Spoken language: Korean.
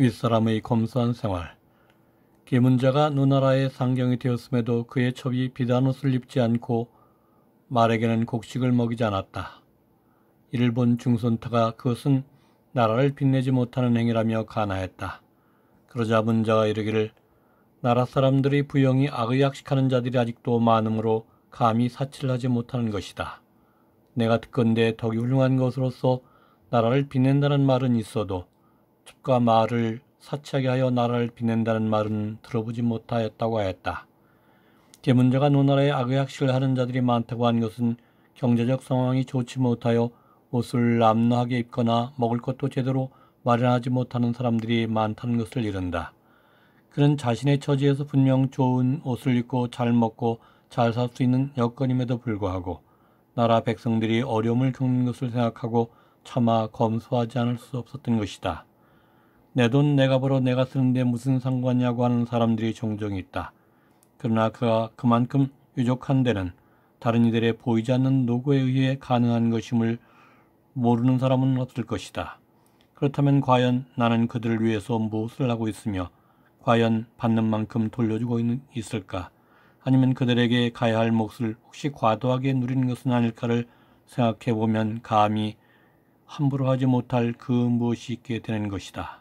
윗사람의 검소한 생활. 기문자가 누나라의 상경이 되었음에도 그의 첩이 비단옷을 입지 않고 말에게는 곡식을 먹이지 않았다. 이를 본중선타가 그것은 나라를 빛내지 못하는 행위라며 가나했다 그러자 문자가 이르기를 나라 사람들이 부영이 악의 약식하는 자들이 아직도 많으므로 감히 사치를 하지 못하는 것이다. 내가 듣건데 덕이 훌륭한 것으로서 나라를 빛낸다는 말은 있어도 집과 마을을 사치하게 하여 나라를 비낸다는 말은 들어보지 못하였다고 하였다. 제문자가 노나라에 악의 학식을 하는 자들이 많다고 한 것은 경제적 상황이 좋지 못하여 옷을 남루하게 입거나 먹을 것도 제대로 마련하지 못하는 사람들이 많다는 것을 이른다. 그는 자신의 처지에서 분명 좋은 옷을 입고 잘 먹고 잘 살 수 있는 여건임에도 불구하고 나라 백성들이 어려움을 겪는 것을 생각하고 차마 검소하지 않을 수 없었던 것이다. 내돈 내가 벌어 내가 쓰는데 무슨 상관이냐고 하는 사람들이 종종 있다. 그러나 그가 그만큼 유족한 데는 다른 이들의 보이지 않는 노고에 의해 가능한 것임을 모르는 사람은 없을 것이다. 그렇다면 과연 나는 그들을 위해서 무엇을 하고 있으며 과연 받는 만큼 돌려주고 있는, 있을까? 아니면 그들에게 가야 할 몫을 혹시 과도하게 누리는 것은 아닐까를 생각해 보면 감히 함부로 하지 못할 그 무엇이 있게 되는 것이다.